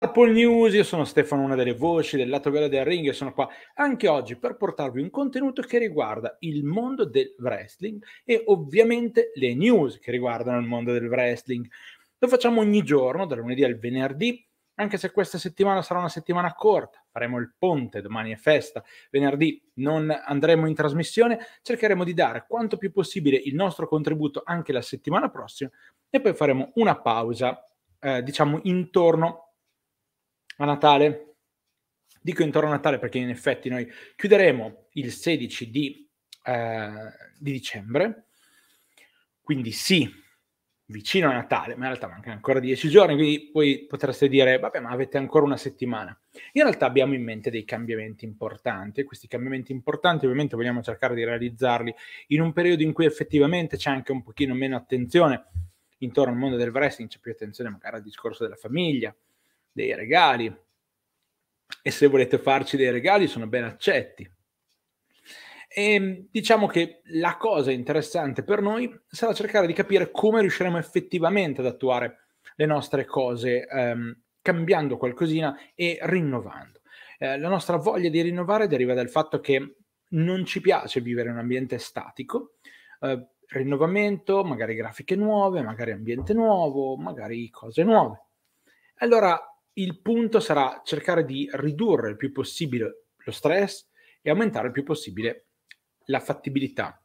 Apple News, io sono Stefano, una delle voci del lato gara del ring e sono qua anche oggi per portarvi un contenuto che riguarda il mondo del wrestling e ovviamente le news che riguardano il mondo del wrestling. Lo facciamo ogni giorno, dal lunedì al venerdì, anche se questa settimana sarà una settimana corta, faremo il ponte, domani è festa, venerdì non andremo in trasmissione, cercheremo di dare quanto più possibile il nostro contributo anche la settimana prossima e poi faremo una pausa, eh, diciamo intorno a a Natale. Dico intorno a Natale perché in effetti noi chiuderemo il 16 di, eh, di dicembre, quindi sì, vicino a Natale, ma in realtà mancano ancora dieci giorni, quindi poi potreste dire, vabbè, ma avete ancora una settimana. In realtà abbiamo in mente dei cambiamenti importanti e questi cambiamenti importanti ovviamente vogliamo cercare di realizzarli in un periodo in cui effettivamente c'è anche un pochino meno attenzione intorno al mondo del wrestling, c'è più attenzione magari al discorso della famiglia, dei regali. E se volete farci dei regali sono ben accetti. E ehm, diciamo che la cosa interessante per noi sarà cercare di capire come riusciremo effettivamente ad attuare le nostre cose, ehm, cambiando qualcosina e rinnovando. Eh, la nostra voglia di rinnovare deriva dal fatto che non ci piace vivere in un ambiente statico. Eh, rinnovamento, magari grafiche nuove, magari ambiente nuovo, magari cose nuove. Allora il punto sarà cercare di ridurre il più possibile lo stress e aumentare il più possibile la fattibilità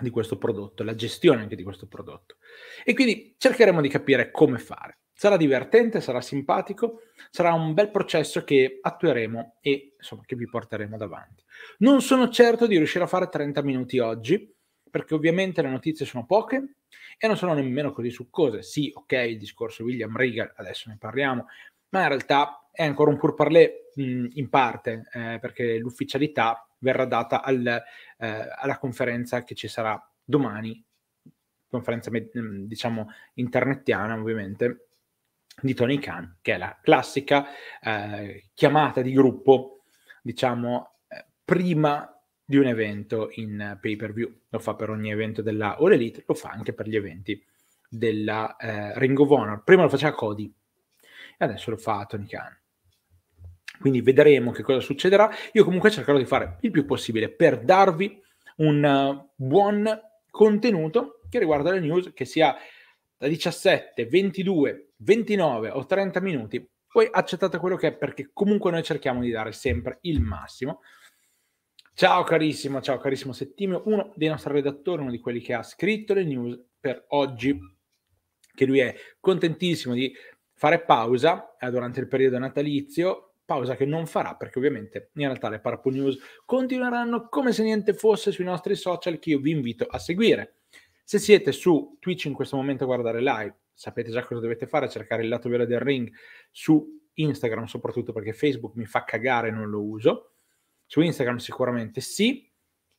di questo prodotto, la gestione anche di questo prodotto. E quindi cercheremo di capire come fare. Sarà divertente, sarà simpatico, sarà un bel processo che attueremo e insomma che vi porteremo davanti. Non sono certo di riuscire a fare 30 minuti oggi, perché ovviamente le notizie sono poche e non sono nemmeno così succose. Sì, ok, il discorso William Regal, adesso ne parliamo, ma in realtà è ancora un pur parler mh, in parte, eh, perché l'ufficialità verrà data al, eh, alla conferenza che ci sarà domani, conferenza diciamo internettiana ovviamente, di Tony Khan, che è la classica eh, chiamata di gruppo, diciamo, eh, prima di un evento in pay per view. Lo fa per ogni evento della All Elite, lo fa anche per gli eventi della eh, Ring of Honor. Prima lo faceva Cody, e adesso lo fa Tony Khan. Quindi vedremo che cosa succederà. Io comunque cercherò di fare il più possibile per darvi un eh, buon contenuto che riguarda le news, che sia da 17, 22, 29 o 30 minuti. Poi accettate quello che è perché comunque noi cerchiamo di dare sempre il massimo. Ciao carissimo, ciao carissimo Settimio, uno dei nostri redattori, uno di quelli che ha scritto le news per oggi, che lui è contentissimo di fare pausa eh, durante il periodo natalizio, pausa che non farà perché ovviamente in Natale le Parpo News continueranno come se niente fosse sui nostri social che io vi invito a seguire. Se siete su Twitch in questo momento a guardare live, sapete già cosa dovete fare, cercare il lato vero del ring su Instagram soprattutto perché Facebook mi fa cagare e non lo uso. Su Instagram sicuramente sì.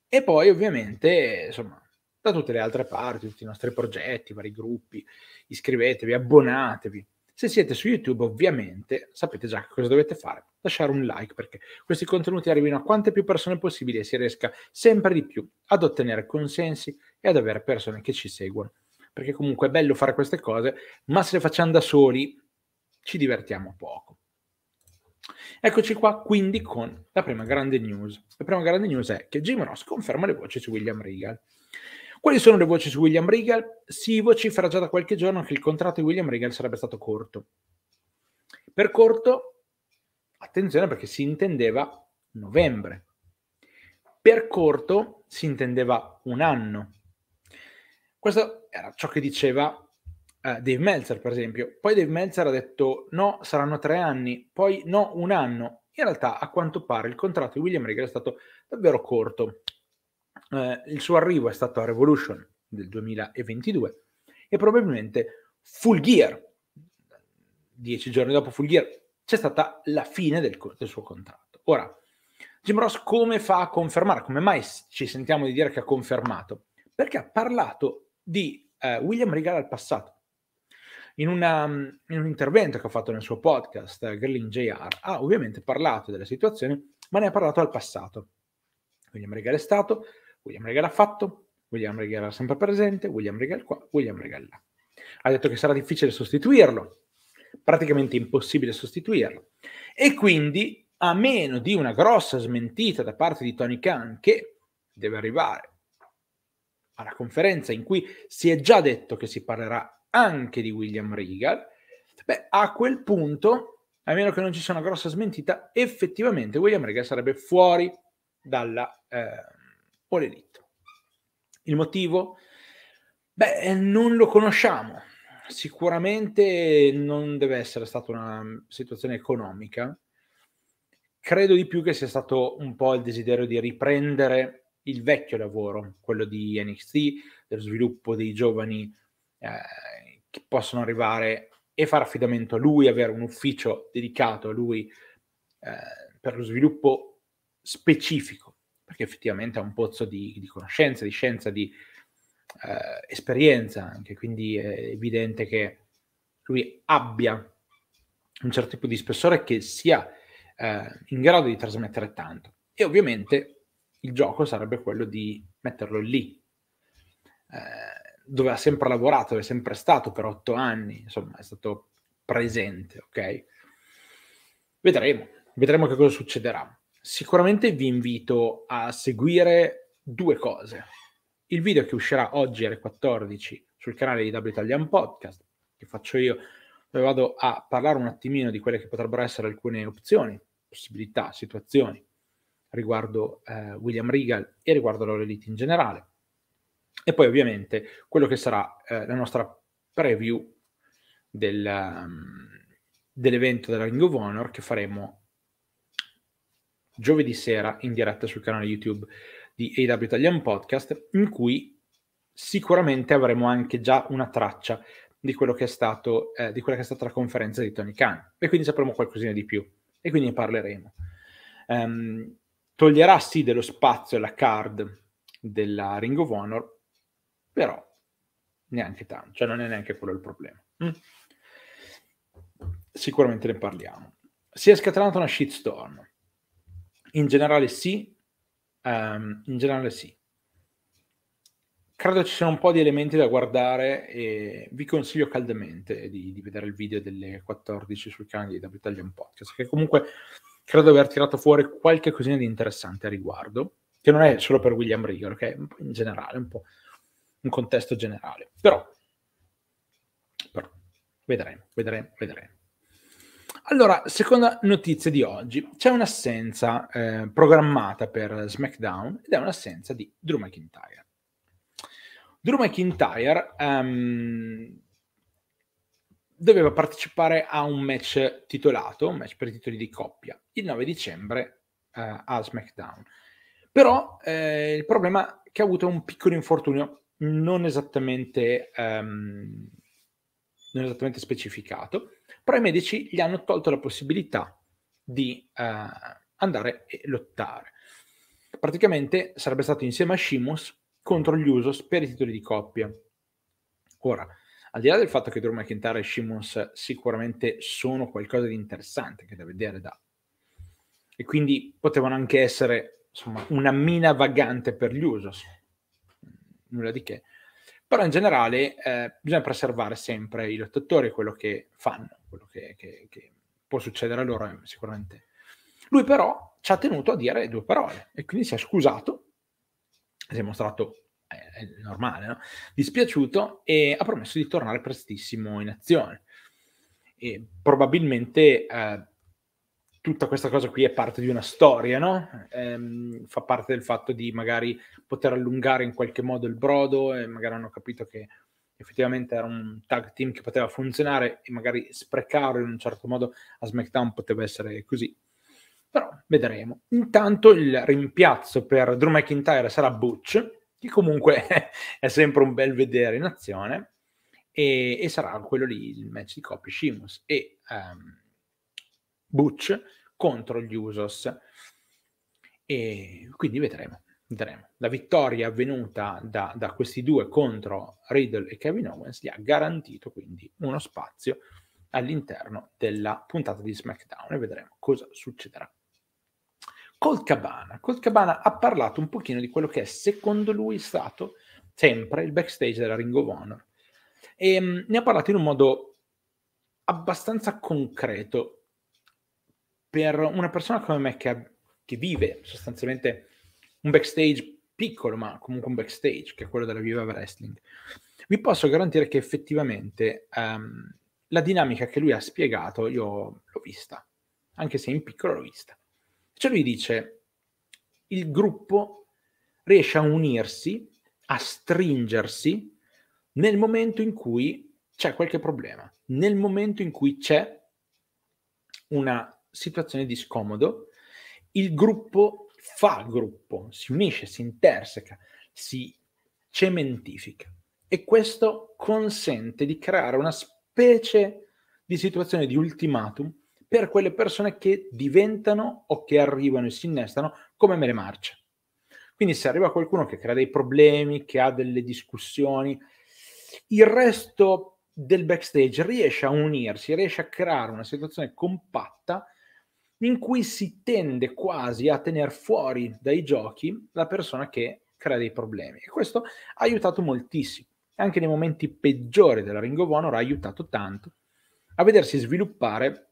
E poi ovviamente, insomma, da tutte le altre parti, tutti i nostri progetti, vari gruppi, iscrivetevi, abbonatevi, se siete su YouTube, ovviamente sapete già cosa dovete fare. Lasciare un like perché questi contenuti arrivino a quante più persone possibile e si riesca sempre di più ad ottenere consensi e ad avere persone che ci seguono. Perché comunque è bello fare queste cose, ma se le facciamo da soli ci divertiamo poco. Eccoci qua quindi con la prima grande news. La prima grande news è che Jim Ross conferma le voci su William Regal. Quali sono le voci su William Regal? Si vocifera già da qualche giorno che il contratto di William Regal sarebbe stato corto. Per corto, attenzione perché si intendeva novembre. Per corto si intendeva un anno. Questo era ciò che diceva Uh, Dave Meltzer, per esempio. Poi Dave Meltzer ha detto no, saranno tre anni, poi no, un anno. In realtà, a quanto pare, il contratto di William Regal è stato davvero corto. Eh, il suo arrivo è stato a Revolution del 2022 e probabilmente Full Gear, dieci giorni dopo Full Gear, c'è stata la fine del, del suo contratto. Ora, Jim Ross come fa a confermare? Come mai ci sentiamo di dire che ha confermato? Perché ha parlato di eh, William Regal al passato. In, una, mm, in, un intervento che ho fatto nel suo podcast, eh, Grilling JR, ha ovviamente parlato della situazione, ma ne ha parlato al passato. William Regal è stato William Regal ha fatto, William Regal era sempre presente, William Regal qua, William Regal là. Ha detto che sarà difficile sostituirlo, praticamente impossibile sostituirlo. E quindi, a meno di una grossa smentita da parte di Tony Khan, che deve arrivare alla conferenza in cui si è già detto che si parlerà anche di William Regal, beh, a quel punto, a meno che non ci sia una grossa smentita, effettivamente William Regal sarebbe fuori dalla, eh, o l'elitto. Il motivo? Beh, eh, non lo conosciamo. Sicuramente non deve essere stata una mm, situazione economica. Credo di più che sia stato un po' il desiderio di riprendere il vecchio lavoro, quello di NXT, dello sviluppo dei giovani eh, che possono arrivare e fare affidamento a lui, avere un ufficio dedicato a lui eh, per lo sviluppo specifico perché effettivamente ha un pozzo di, di conoscenza, di scienza, di eh, esperienza anche, quindi è evidente che lui abbia un certo tipo di spessore che sia eh, in grado di trasmettere tanto. E ovviamente il gioco sarebbe quello di metterlo lì, eh, dove ha sempre lavorato, dove è sempre stato per otto anni, insomma è stato presente, ok? Vedremo, vedremo che cosa succederà sicuramente vi invito a seguire due cose. Il video che uscirà oggi alle 14 sul canale di W Italian Podcast, che faccio io, dove vado a parlare un attimino di quelle che potrebbero essere alcune opzioni, possibilità, situazioni riguardo eh, William Regal e riguardo l'Orelite in generale. E poi ovviamente quello che sarà eh, la nostra preview del, um, dell'evento della Ring of Honor che faremo giovedì sera in diretta sul canale YouTube di AW Italian Podcast, in cui sicuramente avremo anche già una traccia di, stato, eh, di quella che è stata la conferenza di Tony Khan e quindi sapremo qualcosina di più e quindi ne parleremo. Um, toglierà sì dello spazio la card della Ring of Honor, però neanche tanto, cioè non è neanche quello il problema. Mm. Sicuramente ne parliamo. Si è scatenata una shitstorm in generale sì, um, in generale sì. Credo ci siano un po' di elementi da guardare e vi consiglio caldamente di, di vedere il video delle 14 sul canale di Italian Podcast, che comunque credo di aver tirato fuori qualche cosina di interessante a riguardo, che non è solo per William Rigor, che è in generale, un po' un contesto generale. Però, però vedremo, vedremo, vedremo. Allora, seconda notizia di oggi, c'è un'assenza eh, programmata per SmackDown ed è un'assenza di Drew McIntyre. Drew McIntyre um, doveva partecipare a un match titolato, un match per i titoli di coppia, il 9 dicembre eh, a SmackDown. Però eh, il problema è che ha avuto un piccolo infortunio non esattamente, um, non esattamente specificato però i medici gli hanno tolto la possibilità di eh, andare e lottare. Praticamente sarebbe stato insieme a Shimus contro gli Usos per i titoli di coppia. Ora, al di là del fatto che Drew McIntyre e Shimus sicuramente sono qualcosa di interessante che da vedere da... E quindi potevano anche essere insomma, una mina vagante per gli Usos. Nulla di che. Però in generale eh, bisogna preservare sempre i lottatori e quello che fanno quello che, che, che può succedere a loro eh, sicuramente. Lui però ci ha tenuto a dire due parole e quindi si è scusato, si è mostrato eh, è normale, no? dispiaciuto e ha promesso di tornare prestissimo in azione. E probabilmente eh, tutta questa cosa qui è parte di una storia, no? ehm, fa parte del fatto di magari poter allungare in qualche modo il brodo e magari hanno capito che effettivamente era un tag team che poteva funzionare e magari sprecarlo in un certo modo a SmackDown poteva essere così. Però vedremo. Intanto il rimpiazzo per Drew McIntyre sarà Butch, che comunque è sempre un bel vedere in azione, e, e sarà quello lì il match di Copy Shimus e um, Butch contro gli Usos. E quindi vedremo vedremo. La vittoria avvenuta da, da questi due contro Riddle e Kevin Owens gli ha garantito quindi uno spazio all'interno della puntata di SmackDown e vedremo cosa succederà. Colt Cabana. Colt Cabana ha parlato un pochino di quello che è secondo lui stato sempre il backstage della Ring of Honor e ehm, mh, ne ha parlato in un modo abbastanza concreto per una persona come me che, che vive sostanzialmente un backstage piccolo, ma comunque un backstage, che è quello della Viva Wrestling, vi posso garantire che effettivamente ehm, la dinamica che lui ha spiegato io l'ho vista, anche se in piccolo l'ho vista. Cioè lui dice, il gruppo riesce a unirsi, a stringersi nel momento in cui c'è qualche problema, nel momento in cui c'è una situazione di scomodo, il gruppo fa gruppo, si unisce, si interseca, si cementifica. E questo consente di creare una specie di situazione di ultimatum per quelle persone che diventano o che arrivano e si innestano come mele marce. Quindi se arriva qualcuno che crea dei problemi, che ha delle discussioni, il resto del backstage riesce a unirsi, riesce a creare una situazione compatta in cui si tende quasi a tenere fuori dai giochi la persona che crea dei problemi. E questo ha aiutato moltissimo. Anche nei momenti peggiori della Ring of Honor ha aiutato tanto a vedersi sviluppare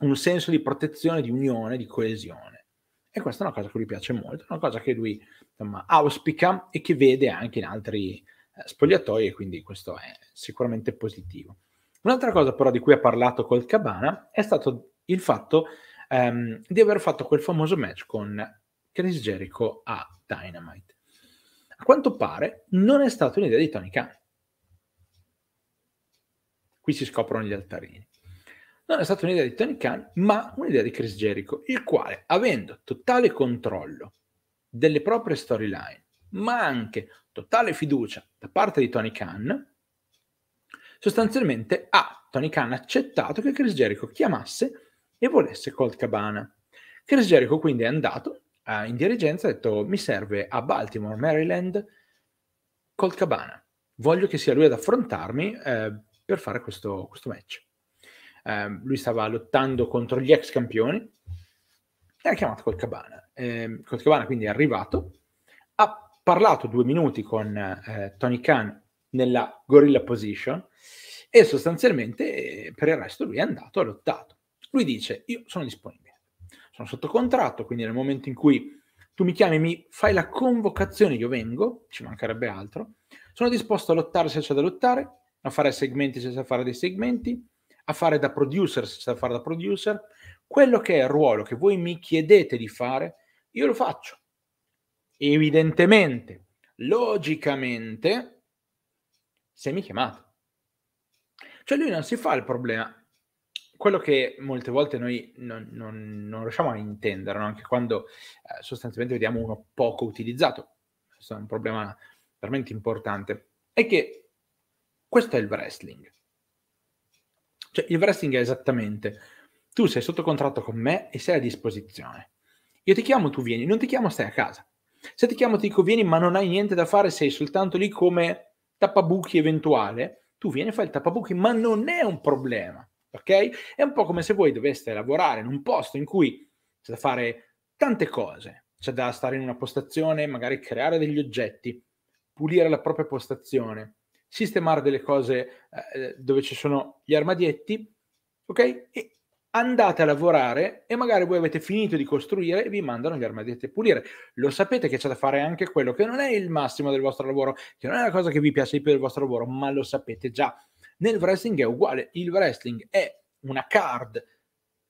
un senso di protezione, di unione, di coesione. E questa è una cosa che lui piace molto, una cosa che lui insomma, auspica e che vede anche in altri eh, spogliatoi, e quindi questo è sicuramente positivo. Un'altra cosa però di cui ha parlato col Cabana è stato il fatto che um, di aver fatto quel famoso match con Chris Jericho a Dynamite. A quanto pare non è stata un'idea di Tony Khan. Qui si scoprono gli altarini. Non è stata un'idea di Tony Khan, ma un'idea di Chris Jericho, il quale, avendo totale controllo delle proprie storyline, ma anche totale fiducia da parte di Tony Khan, sostanzialmente ha Tony Khan accettato che Chris Jericho chiamasse e volesse Colt Cabana. Chris Jericho quindi è andato eh, in dirigenza e ha detto mi serve a Baltimore, Maryland, Colt Cabana. Voglio che sia lui ad affrontarmi eh, per fare questo, questo match. Eh, lui stava lottando contro gli ex campioni e ha chiamato Colt Cabana. Ehm, Colt Cabana quindi è arrivato, ha parlato due minuti con eh, Tony Khan nella gorilla position e sostanzialmente eh, per il resto lui è andato, ha lottato. Lui dice, io sono disponibile, sono sotto contratto, quindi nel momento in cui tu mi chiami, mi fai la convocazione, io vengo, ci mancherebbe altro, sono disposto a lottare se c'è da lottare, a fare segmenti se c'è da fare dei segmenti, a fare da producer se c'è da fare da producer, quello che è il ruolo che voi mi chiedete di fare, io lo faccio. Evidentemente, logicamente, se mi chiamate. Cioè lui non si fa il problema, quello che molte volte noi non, non, non riusciamo a intendere, no? anche quando eh, sostanzialmente vediamo uno poco utilizzato, questo è un problema veramente importante, è che questo è il wrestling. Cioè il wrestling è esattamente, tu sei sotto contratto con me e sei a disposizione. Io ti chiamo, tu vieni, non ti chiamo, stai a casa. Se ti chiamo, ti dico vieni, ma non hai niente da fare, sei soltanto lì come tappabuchi eventuale, tu vieni e fai il tappabuchi, ma non è un problema ok? È un po' come se voi doveste lavorare in un posto in cui c'è da fare tante cose, c'è da stare in una postazione, magari creare degli oggetti, pulire la propria postazione, sistemare delle cose eh, dove ci sono gli armadietti, ok? E andate a lavorare e magari voi avete finito di costruire e vi mandano gli armadietti a pulire. Lo sapete che c'è da fare anche quello che non è il massimo del vostro lavoro, che non è la cosa che vi piace di più del vostro lavoro, ma lo sapete già nel wrestling è uguale, il wrestling è una card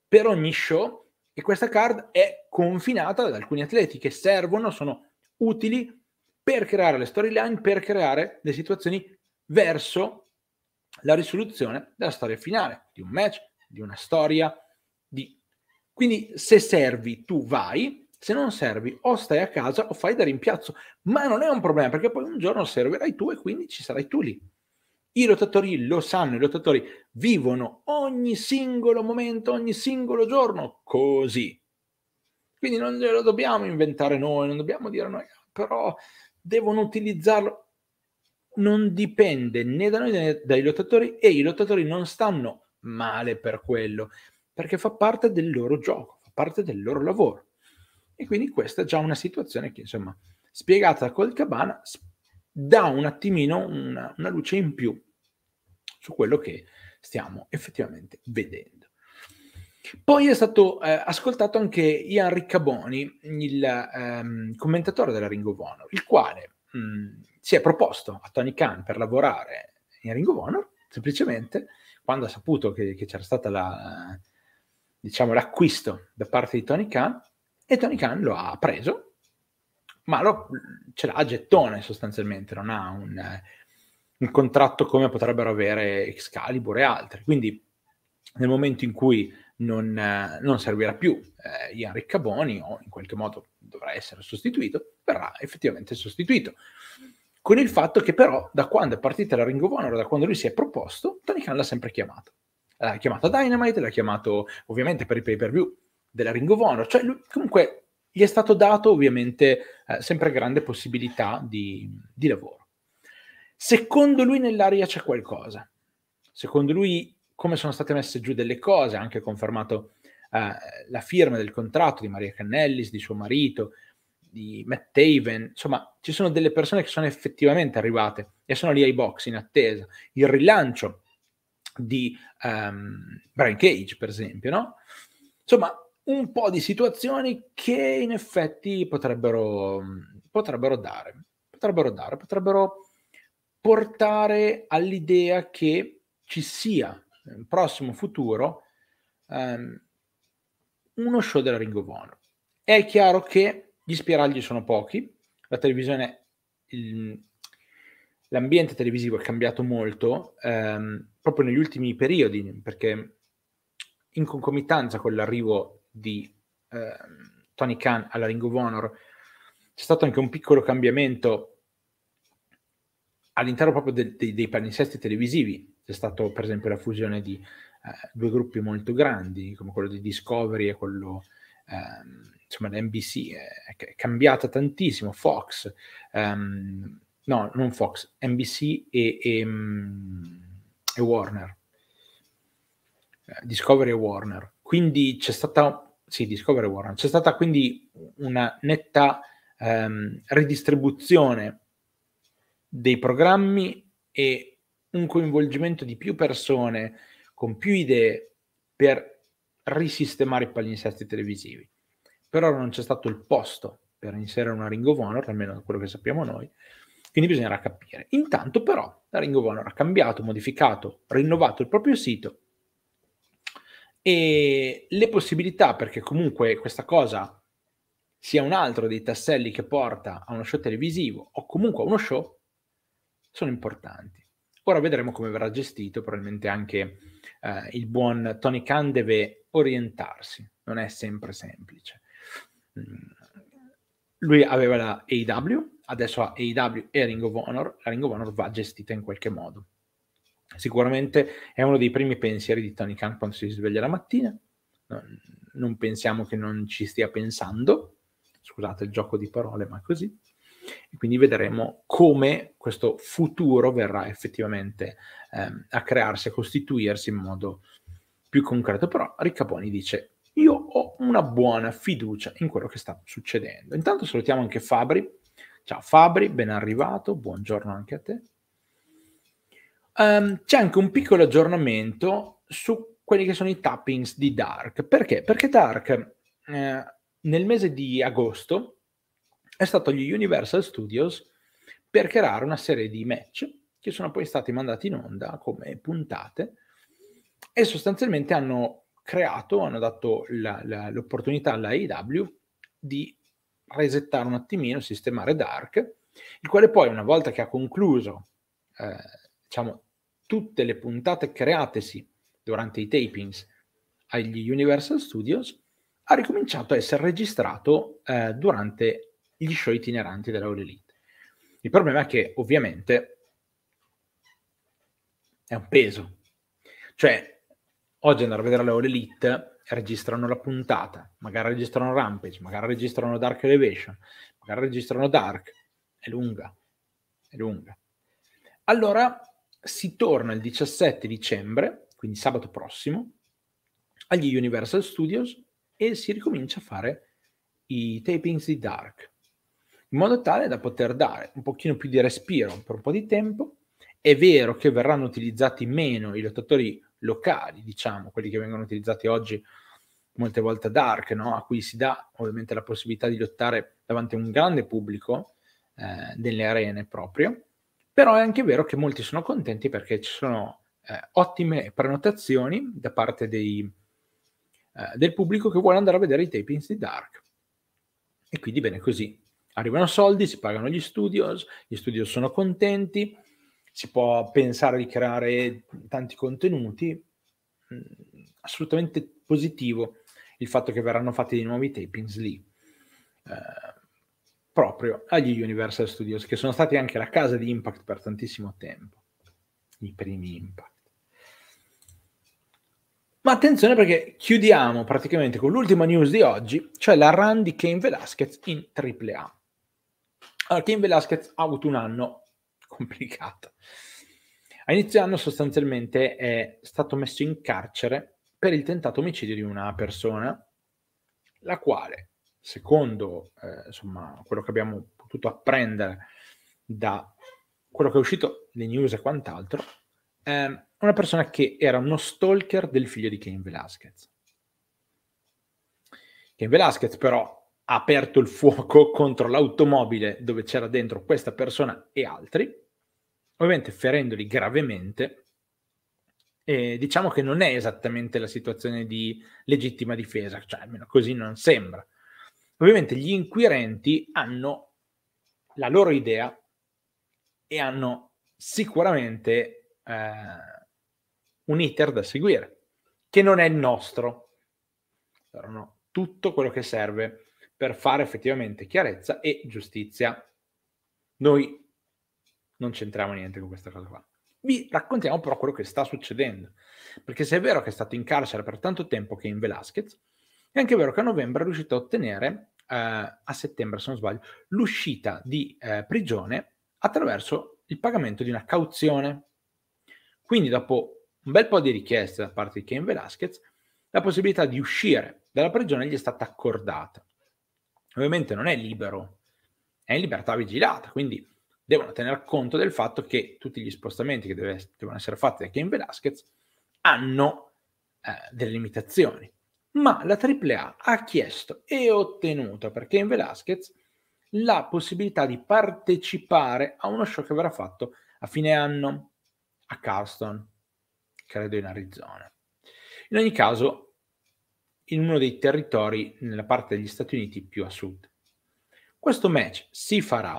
per ogni show e questa card è confinata ad alcuni atleti che servono, sono utili per creare le storyline, per creare le situazioni verso la risoluzione della storia finale, di un match, di una storia. Di... Quindi se servi tu vai, se non servi o stai a casa o fai da rimpiazzo, ma non è un problema perché poi un giorno servirai tu e quindi ci sarai tu lì. I lottatori lo sanno, i lottatori vivono ogni singolo momento, ogni singolo giorno così. Quindi non lo dobbiamo inventare noi, non dobbiamo dire noi, però devono utilizzarlo. Non dipende né da noi né dai lottatori e i lottatori non stanno male per quello, perché fa parte del loro gioco, fa parte del loro lavoro. E quindi questa è già una situazione che, insomma, spiegata col cabana, dà un attimino una, una luce in più su quello che stiamo effettivamente vedendo. Poi è stato eh, ascoltato anche Ian Riccaboni, il ehm, commentatore della Ring of Honor, il quale mh, mm, si è proposto a Tony Khan per lavorare in Ring of Honor, semplicemente quando ha saputo che, che c'era stato la, diciamo, l'acquisto da parte di Tony Khan, e Tony Khan lo ha preso ma lo, ce l'ha a gettone sostanzialmente, non ha un, un, contratto come potrebbero avere Excalibur e altri. Quindi nel momento in cui non, non servirà più eh, Ian Riccaboni o in qualche modo dovrà essere sostituito, verrà effettivamente sostituito. Con il fatto che però da quando è partita la Ring of Honor, da quando lui si è proposto, Tony Khan l'ha sempre chiamato. L'ha chiamato Dynamite, l'ha chiamato ovviamente per i pay per view della Ring of Honor, cioè lui comunque gli è stato dato ovviamente eh, sempre grande possibilità di, di lavoro. Secondo lui nell'aria c'è qualcosa. Secondo lui come sono state messe giù delle cose, ha anche confermato eh, la firma del contratto di Maria Cannellis, di suo marito, di Matt Taven, insomma ci sono delle persone che sono effettivamente arrivate e sono lì ai box in attesa. Il rilancio di um, Brian Cage, per esempio, no? Insomma, un po' di situazioni che in effetti potrebbero, potrebbero dare, potrebbero dare, potrebbero portare all'idea che ci sia nel prossimo futuro um, uno show della Ring of Honor. È chiaro che gli spiragli sono pochi, la televisione, il, l'ambiente televisivo è cambiato molto um, proprio negli ultimi periodi, perché in concomitanza con l'arrivo di eh, Tony Khan alla Ring of Honor, c'è stato anche un piccolo cambiamento all'interno proprio de- de- dei palinsesti televisivi. C'è stata per esempio la fusione di eh, due gruppi molto grandi, come quello di Discovery e quello ehm, insomma, da NBC, è, è cambiata tantissimo, Fox, ehm, no, non Fox, NBC e, e, mm, e Warner. Eh, Discovery e Warner. Quindi c'è stata, sì, Discovery Warren, c'è stata quindi una netta ehm, ridistribuzione dei programmi e un coinvolgimento di più persone con più idee per risistemare i palinsesti televisivi. Per ora non c'è stato il posto per inserire una Ring of Honor, almeno quello che sappiamo noi, quindi bisognerà capire. Intanto però la Ring of Honor ha cambiato, modificato, rinnovato il proprio sito e le possibilità, perché comunque questa cosa sia un altro dei tasselli che porta a uno show televisivo o comunque a uno show, sono importanti. Ora vedremo come verrà gestito, probabilmente anche eh, il buon Tony Khan deve orientarsi, non è sempre semplice. Mm. Lui aveva la AEW, adesso ha AEW e Ring of Honor, la Ring of Honor va gestita in qualche modo. Sicuramente è uno dei primi pensieri di Tony Khan quando si sveglia la mattina. Non pensiamo che non ci stia pensando. Scusate il gioco di parole, ma così. E quindi vedremo come questo futuro verrà effettivamente ehm, a crearsi, a costituirsi in modo più concreto. Però Riccaponi dice, io ho una buona fiducia in quello che sta succedendo. Intanto salutiamo anche Fabri. Ciao Fabri, ben arrivato, buongiorno anche a te. Um, c'è anche un piccolo aggiornamento su quelli che sono i tappings di Dark. Perché? Perché Dark eh, nel mese di agosto è stato agli Universal Studios per creare una serie di match che sono poi stati mandati in onda come puntate e sostanzialmente hanno creato, hanno dato la, la, l'opportunità alla AEW di resettare un attimino, sistemare Dark, il quale poi una volta che ha concluso eh, diciamo, tutte le puntate createsi durante i tapings agli Universal Studios, ha ricominciato a essere registrato eh, durante gli show itineranti della All Elite. Il problema è che ovviamente è un peso. Cioè, oggi andare a vedere la All Elite registrano la puntata, magari registrano Rampage, magari registrano Dark Elevation, magari registrano Dark. È lunga, è lunga. Allora si torna il 17 dicembre, quindi sabato prossimo, agli Universal Studios e si ricomincia a fare i tapings di Dark, in modo tale da poter dare un pochino più di respiro per un po' di tempo. È vero che verranno utilizzati meno i lottatori locali, diciamo, quelli che vengono utilizzati oggi molte volte a Dark, no? a cui si dà ovviamente la possibilità di lottare davanti a un grande pubblico eh, delle arene proprio, però è anche vero che molti sono contenti perché ci sono eh, ottime prenotazioni da parte dei, eh, del pubblico che vuole andare a vedere i tapings di Dark. E quindi bene così. Arrivano soldi, si pagano gli studios, gli studios sono contenti, si può pensare di creare tanti contenuti. Mm, assolutamente positivo il fatto che verranno fatti dei nuovi tapings lì. Eh, proprio agli Universal Studios, che sono stati anche la casa di Impact per tantissimo tempo, i primi Impact. Ma attenzione perché chiudiamo praticamente con l'ultima news di oggi, cioè la run di Kane Velasquez in AAA. Allora, Kane Velasquez ha avuto un anno complicato. A inizio anno sostanzialmente è stato messo in carcere per il tentato omicidio di una persona, la quale secondo eh, insomma, quello che abbiamo potuto apprendere da quello che è uscito, le news e quant'altro, eh, una persona che era uno stalker del figlio di Cain Velasquez. Cain Velasquez però ha aperto il fuoco contro l'automobile dove c'era dentro questa persona e altri, ovviamente ferendoli gravemente. E diciamo che non è esattamente la situazione di legittima difesa, cioè almeno così non sembra. Ovviamente gli inquirenti hanno la loro idea e hanno sicuramente eh, un iter da seguire, che non è il nostro. Però tutto quello che serve per fare effettivamente chiarezza e giustizia. Noi non c'entriamo niente con questa cosa qua. Vi raccontiamo però quello che sta succedendo, perché se è vero che è stato in carcere per tanto tempo che in Velasquez, è anche vero che a novembre è riuscito a ottenere eh, a settembre, se non sbaglio, l'uscita di eh, prigione attraverso il pagamento di una cauzione. Quindi dopo un bel po' di richieste da parte di Ken Velasquez, la possibilità di uscire dalla prigione gli è stata accordata. Ovviamente non è libero, è in libertà vigilata, quindi devono tener conto del fatto che tutti gli spostamenti che deve, devono essere fatti da Ken Velasquez hanno eh, delle limitazioni ma la AAA ha chiesto e ottenuto per Ken Velasquez la possibilità di partecipare a uno show che verrà fatto a fine anno a Carlston, credo in Arizona. In ogni caso, in uno dei territori nella parte degli Stati Uniti più a sud. Questo match si farà,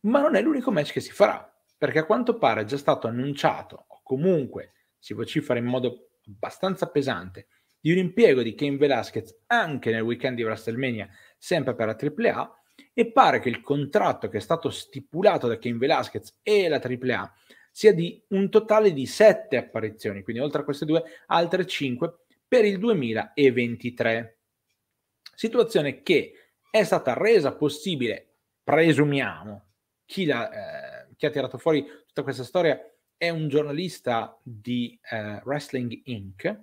ma non è l'unico match che si farà, perché a quanto pare è già stato annunciato, o comunque si vocifera in modo abbastanza pesante, di un impiego di Cain Velasquez anche nel weekend di WrestleMania, sempre per la AAA, e pare che il contratto che è stato stipulato da Cain Velasquez e la AAA sia di un totale di sette apparizioni, quindi oltre a queste due altre cinque per il 2023. Situazione che è stata resa possibile, presumiamo, chi, la, eh, chi ha tirato fuori tutta questa storia è un giornalista di eh, Wrestling Inc.,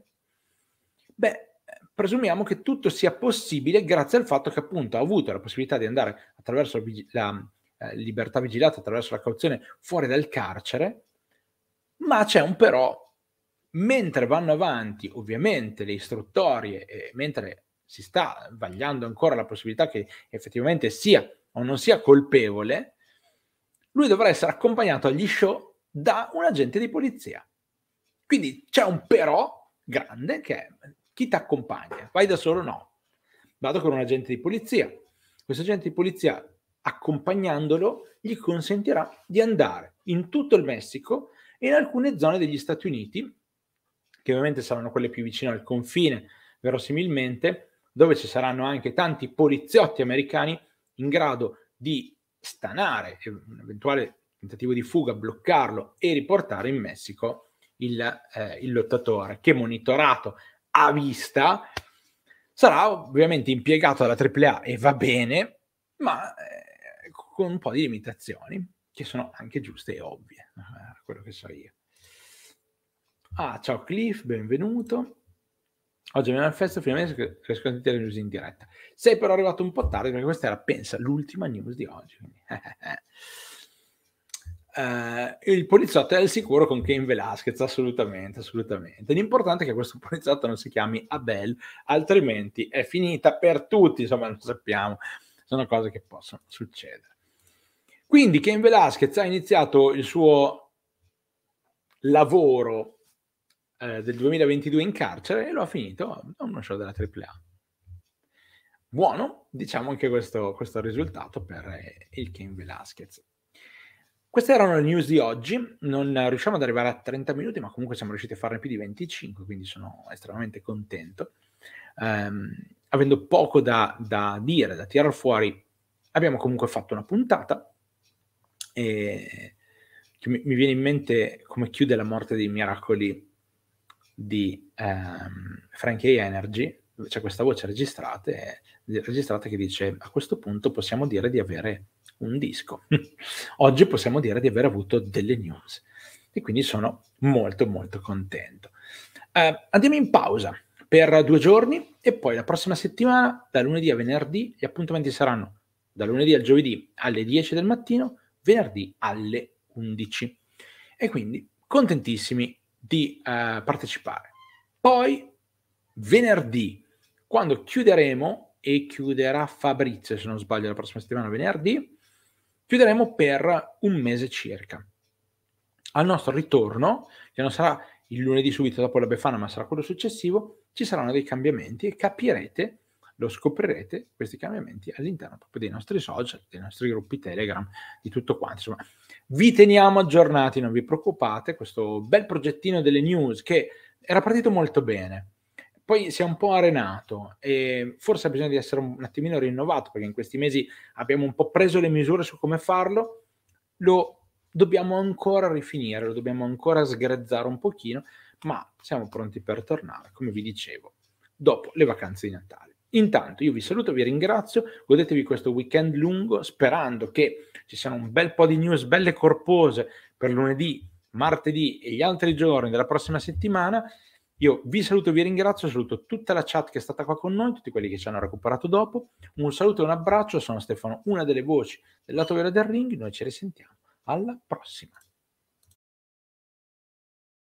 Beh, presumiamo che tutto sia possibile grazie al fatto che appunto ha avuto la possibilità di andare attraverso la, la eh, libertà vigilata, attraverso la cauzione fuori dal carcere, ma c'è un però, mentre vanno avanti ovviamente le istruttorie e mentre si sta vagliando ancora la possibilità che effettivamente sia o non sia colpevole, lui dovrà essere accompagnato agli show da un agente di polizia. Quindi c'è un però grande che è chi ti accompagna? Vai da solo? No. Vado con un agente di polizia. Questo agente di polizia, accompagnandolo, gli consentirà di andare in tutto il Messico e in alcune zone degli Stati Uniti, che ovviamente saranno quelle più vicine al confine, verosimilmente, dove ci saranno anche tanti poliziotti americani in grado di stanare un eventuale tentativo di fuga, bloccarlo e riportare in Messico il, eh, il lottatore, che monitorato a vista, sarà ovviamente impiegato dalla AAA e va bene, ma eh, con un po' di limitazioni, che sono anche giuste e ovvie, eh, quello che so io. Ah, ciao Cliff, benvenuto. Oggi abbiamo il festival, finalmente riesco a sentire le news in diretta. Sei però arrivato un po' tardi perché questa era, pensa, l'ultima news di oggi. Eh, eh, eh, il poliziotto è al sicuro con Ken Velasquez, assolutamente, assolutamente. L'importante è che questo poliziotto non si chiami Abel, altrimenti è finita per tutti, insomma, lo sappiamo, sono cose che possono succedere. Quindi Ken Velasquez ha iniziato il suo lavoro eh, del 2022 in carcere e lo ha finito a uno show della AAA. Buono, diciamo anche questo, questo risultato per eh, il Ken Velasquez. Queste erano le news di oggi, non riusciamo ad arrivare a 30 minuti, ma comunque siamo riusciti a farne più di 25, quindi sono estremamente contento. Um, avendo poco da, da dire, da tirare fuori, abbiamo comunque fatto una puntata e mi, mi, viene in mente come chiude la morte dei miracoli di um, Frankie Energy, c'è questa voce registrata, eh, registrata che dice a questo punto possiamo dire di avere un disco, oggi possiamo dire di aver avuto delle news e quindi sono molto molto contento. Eh, andiamo in pausa per due giorni e poi la prossima settimana, da lunedì a venerdì, gli appuntamenti saranno da lunedì al giovedì alle 10 del mattino, venerdì alle 11. E quindi contentissimi di eh, partecipare. Poi venerdì quando chiuderemo, e chiuderà Fabrizio se non sbaglio la prossima settimana venerdì, chiuderemo per un mese circa. Al nostro ritorno, che non sarà il lunedì subito dopo la Befana, ma sarà quello successivo, ci saranno dei cambiamenti e capirete, lo scoprirete, questi cambiamenti all'interno proprio dei nostri social, dei nostri gruppi Telegram, di tutto quanto. Insomma, vi teniamo aggiornati, non vi preoccupate, questo bel progettino delle news che era partito molto bene poi si è un po' arenato e forse ha bisogno di essere un, attimino rinnovato perché in questi mesi abbiamo un po' preso le misure su come farlo, lo dobbiamo ancora rifinire, lo dobbiamo ancora sgrezzare un pochino, ma siamo pronti per tornare, come vi dicevo, dopo le vacanze di Natale. Intanto io vi saluto, vi ringrazio, godetevi questo weekend lungo sperando che ci siano un bel po' di news belle corpose per lunedì, martedì e gli altri giorni della prossima settimana io vi saluto, e vi ringrazio, saluto tutta la chat che è stata qua con noi, tutti quelli che ci hanno recuperato dopo. Un saluto e un abbraccio, sono Stefano, una delle voci del lato vero del ring, noi ci risentiamo alla prossima.